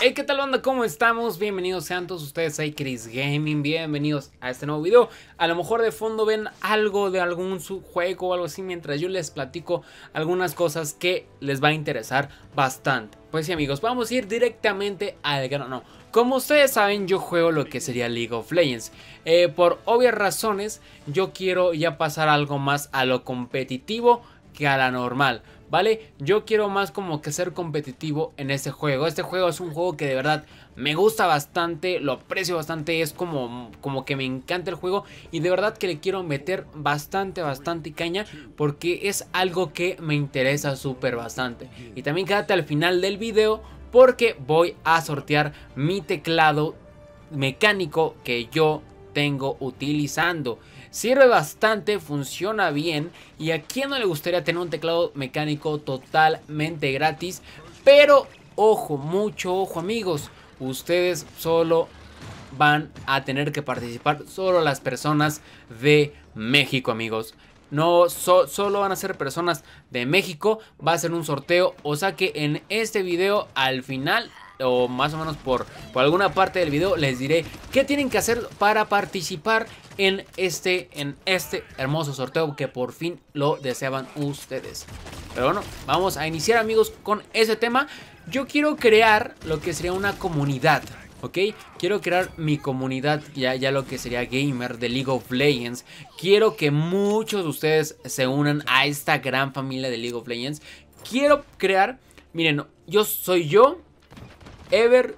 Hey, ¿qué tal banda? ¿Cómo estamos? Bienvenidos sean todos ustedes ahí, Chris Gaming, bienvenidos a este nuevo video. A lo mejor de fondo ven algo de algún juego o algo así mientras yo les platico algunas cosas que les va a interesar bastante. Pues sí amigos, vamos a ir directamente al grano. Como ustedes saben, yo juego lo que sería League of Legends. Eh, por obvias razones, yo quiero ya pasar algo más a lo competitivo que a la normal. ¿vale? Yo quiero más como que ser competitivo en este juego. Este juego es un juego que de verdad me gusta bastante, lo aprecio bastante, es como, como que me encanta el juego y de verdad que le quiero meter bastante, bastante caña porque es algo que me interesa súper bastante. Y también quédate al final del video porque voy a sortear mi teclado mecánico que yo tengo utilizando. Sirve bastante, funciona bien y a quien no le gustaría tener un teclado mecánico totalmente gratis. Pero ojo, mucho ojo amigos, ustedes solo van a tener que participar, solo las personas de México amigos. No, solo van a ser personas de México. Va a ser un sorteo. O sea que en este video, al final, o más o menos por, alguna parte del video les diré qué tienen que hacer para participar en este, en este hermoso sorteo que por fin lo deseaban ustedes. Pero bueno, vamos a iniciar amigos con ese tema. Yo quiero crear lo que sería una comunidad. ¿ok? Quiero crear mi comunidad, ya, ya lo que sería gamer de League of Legends. Quiero que muchos de ustedes se unan a esta gran familia de League of Legends. Quiero crear, miren, yo soy yo, Ever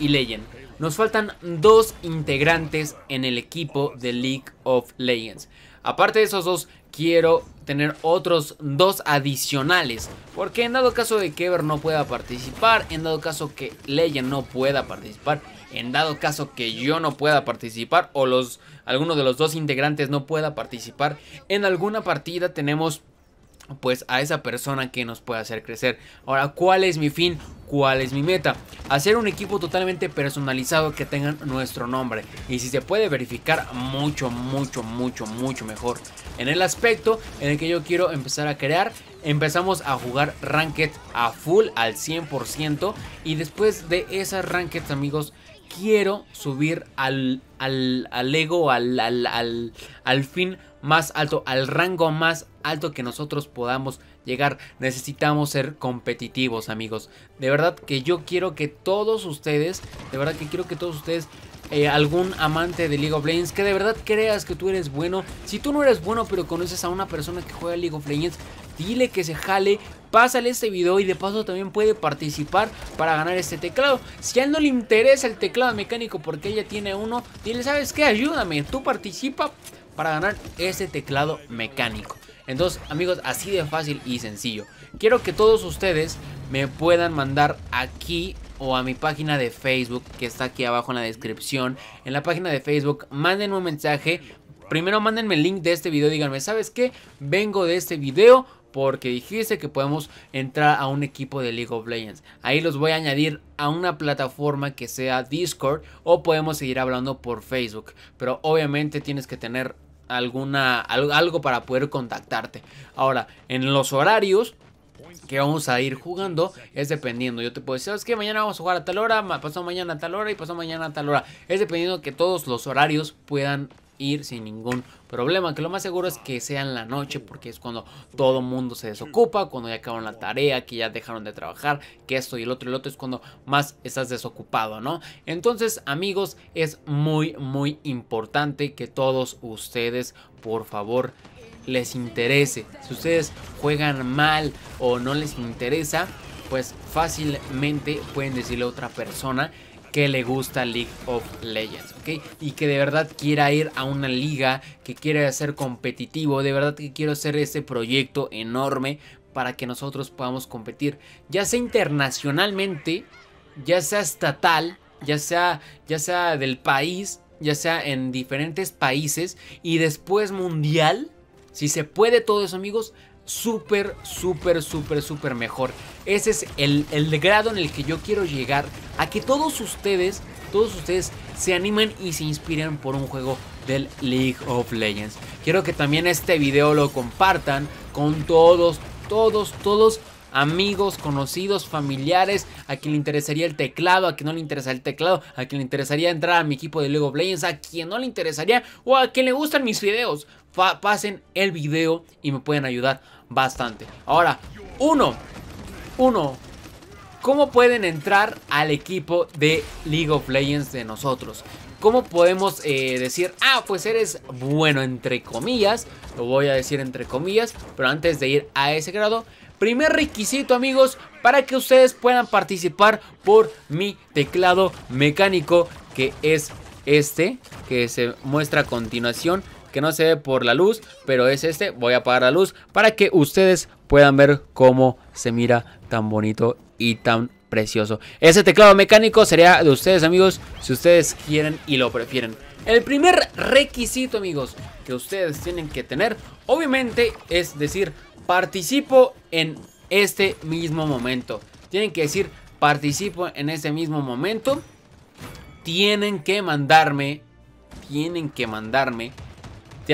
y Legend. Nos faltan dos integrantes en el equipo de League of Legends. Aparte de esos dos, quiero tener otros dos adicionales. Porque en dado caso de que Ever no pueda participar, en dado caso que Legend no pueda participar, en dado caso que yo no pueda participar o los alguno de los dos integrantes no pueda participar, en alguna partida tenemos pues a esa persona que nos puede hacer crecer. Ahora, ¿cuál es mi fin? ¿Cuál es mi meta? Hacer un equipo totalmente personalizado que tengan nuestro nombre y si se puede verificar mucho, mucho, mucho, mucho mejor. En el aspecto en el que yo quiero empezar a crear, empezamos a jugar ranked a full al 100% y después de esas ranked amigos quiero subir al, al, ego, al, al, fin más alto, al rango más alto que nosotros podamos llegar. Necesitamos ser competitivos, amigos. De verdad que yo quiero que todos ustedes, de verdad que quiero que todos ustedes eh, algún amante de League of Legends que de verdad creas que tú eres bueno. Si tú no eres bueno pero conoces a una persona que juega League of Legends, dile que se jale. Pásale este video y de paso también puede participar para ganar este teclado. Si a él no le interesa el teclado mecánico porque ella tiene uno, dile, ¿sabes qué? Ayúdame, tú participa para ganar este teclado mecánico. Entonces, amigos, así de fácil y sencillo. Quiero que todos ustedes me puedan mandar aquí o a mi página de Facebook que está aquí abajo en la descripción. En la página de Facebook manden un mensaje. Primero mándenme el link de este video, díganme, ¿sabes qué? Vengo de este video porque dijiste que podemos entrar a un equipo de League of Legends. Ahí los voy a añadir a una plataforma que sea Discord o podemos seguir hablando por Facebook. Pero obviamente tienes que tener alguna algo para poder contactarte. Ahora, en los horarios que vamos a ir jugando es dependiendo. Yo te puedo decir, es que mañana vamos a jugar a tal hora, Pasó mañana a tal hora y pasó mañana a tal hora. Es dependiendo que todos los horarios puedan ir sin ningún problema. Que lo más seguro es que sea en la noche, porque es cuando todo mundo se desocupa, cuando ya acaban la tarea, que ya dejaron de trabajar, que esto y el otro y el otro es cuando más estás desocupado, ¿no? Entonces, amigos, es muy, muy importante que todos ustedes, por favor, les interese. Si ustedes juegan mal o no les interesa, pues fácilmente pueden decirle a otra persona que le gusta League of Legends, Y que de verdad quiera ir a una liga, que quiera ser competitivo, de verdad que quiero hacer este proyecto enorme para que nosotros podamos competir, ya sea internacionalmente, ya sea estatal, ya sea, ya sea del país, ya sea en diferentes países y después mundial si se puede todo eso, amigos, súper, súper, súper, súper mejor. Ese es el, el, grado en el que yo quiero llegar a que todos ustedes, todos ustedes se animen y se inspiren por un juego del League of Legends. Quiero que también este video lo compartan con todos, todos, todos amigos, conocidos, familiares, a quien le interesaría el teclado, a quien no le interesa el teclado, a quien le interesaría entrar a mi equipo de League of Legends, a quien no le interesaría o a quien le gustan mis videos pasen el video y me pueden ayudar bastante. Ahora, uno, uno, ¿cómo pueden entrar al equipo de League of Legends de nosotros? ¿Cómo podemos eh, decir, ah, pues eres bueno, entre comillas? Lo voy a decir entre comillas, pero antes de ir a ese grado, primer requisito amigos, para que ustedes puedan participar por mi teclado mecánico, que es este, que se muestra a continuación que no se ve por la luz, pero es este. Voy a apagar la luz para que ustedes puedan ver cómo se mira tan bonito y tan precioso. Ese teclado mecánico sería de ustedes, amigos, si ustedes quieren y lo prefieren. El primer requisito, amigos, que ustedes tienen que tener, obviamente, es decir, participo en este mismo momento. Tienen que decir, participo en este mismo momento. Tienen que mandarme, tienen que mandarme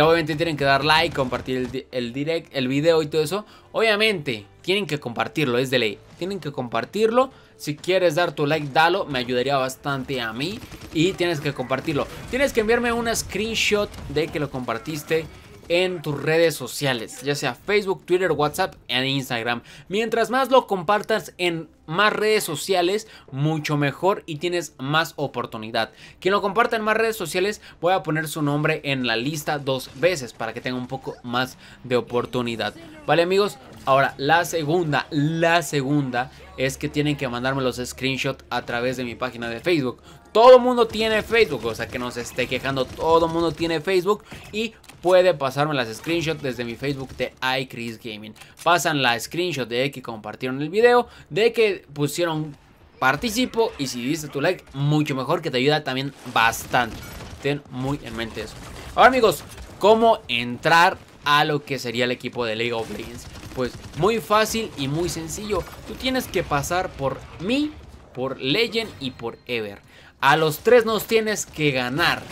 obviamente tienen que dar like, compartir el, direct, el video y todo eso. Obviamente, tienen que compartirlo, es de ley. Tienen que compartirlo. Si quieres dar tu like, dalo. Me ayudaría bastante a mí. Y tienes que compartirlo. Tienes que enviarme una screenshot de que lo compartiste en tus redes sociales, ya sea Facebook, Twitter, WhatsApp e Instagram. Mientras más lo compartas en más redes sociales, mucho mejor y tienes más oportunidad. Quien lo comparta en más redes sociales, voy a poner su nombre en la lista dos veces para que tenga un poco más de oportunidad. Vale amigos, ahora la segunda, la segunda es que tienen que mandarme los screenshots a través de mi página de Facebook. Todo mundo tiene Facebook, o sea que no se esté quejando, todo el mundo tiene Facebook y puede pasarme las screenshots desde mi Facebook de Gaming. Pasan la screenshot de que compartieron el video, de que pusieron participo y si diste tu like, mucho mejor que te ayuda también bastante. Ten muy en mente eso. Ahora amigos, ¿cómo entrar a lo que sería el equipo de League of Legends? Pues muy fácil y muy sencillo. Tú tienes que pasar por mí, por Legend y por Ever. A los tres nos tienes que ganar.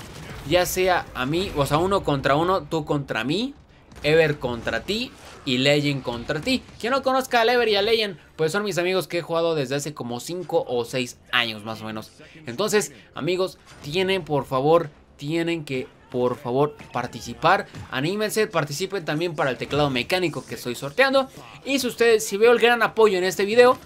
Ya sea a mí, o sea, uno contra uno, tú contra mí, Ever contra ti y Legend contra ti. Quien no conozca a Ever y a Legend, pues son mis amigos que he jugado desde hace como 5 o 6 años más o menos. Entonces, amigos, tienen por favor, tienen que por favor participar. Anímense, participen también para el teclado mecánico que estoy sorteando. Y si ustedes, si veo el gran apoyo en este video,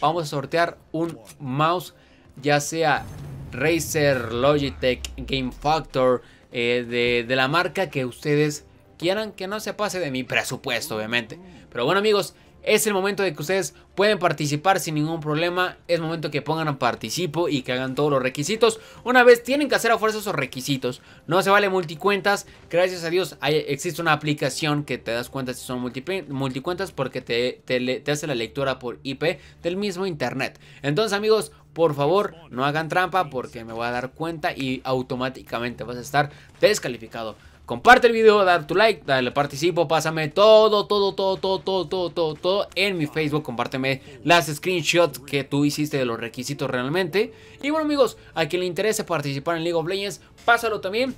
vamos a sortear un mouse, ya sea Razer, Logitech, Game Factor, eh, de, de la marca que ustedes quieran, que no se pase de mi presupuesto, obviamente. Pero bueno amigos, es el momento de que ustedes pueden participar sin ningún problema. Es momento que pongan a participo y que hagan todos los requisitos. Una vez tienen que hacer a fuerza esos requisitos. No se vale multicuentas. Gracias a Dios existe una aplicación que te das cuenta si son multicuentas porque te, te hace la lectura por IP del mismo internet. Entonces amigos, por favor, no hagan trampa porque me voy a dar cuenta y automáticamente vas a estar descalificado. Comparte el video, dale tu like, dale participo, pásame todo, todo, todo, todo, todo, todo, todo, todo en mi Facebook. Compárteme las screenshots que tú hiciste de los requisitos realmente. Y bueno amigos, a quien le interese participar en League of Legends, pásalo también.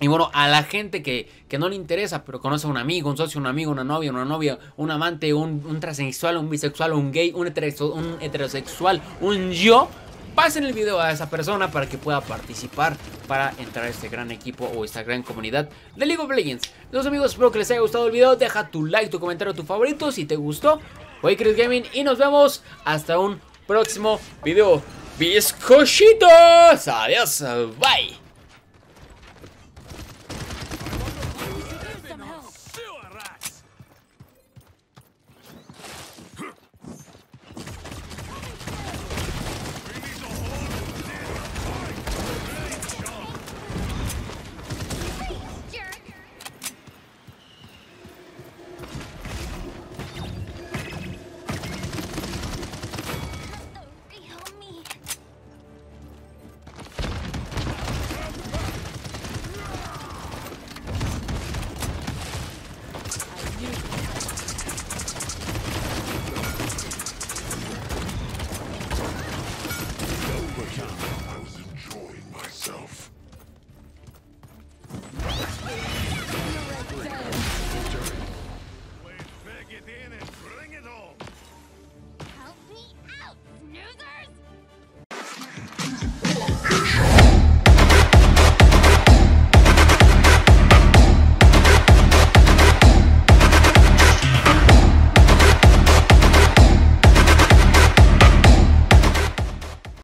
Y bueno, a la gente que, que, no le interesa, pero conoce a un amigo, un socio, un amigo, una novia, una novia, un amante, un, un transexual, un bisexual, un gay, un, heterosexual, un yo, pasen el video a esa persona para que pueda participar para entrar a este gran equipo o esta gran comunidad de League of Legends. Los amigos, espero que les haya gustado el video. Deja tu like, tu comentario, tu favorito si te gustó. hoy Chris Gaming y nos vemos hasta un próximo video. Biscochitos, adiós, bye.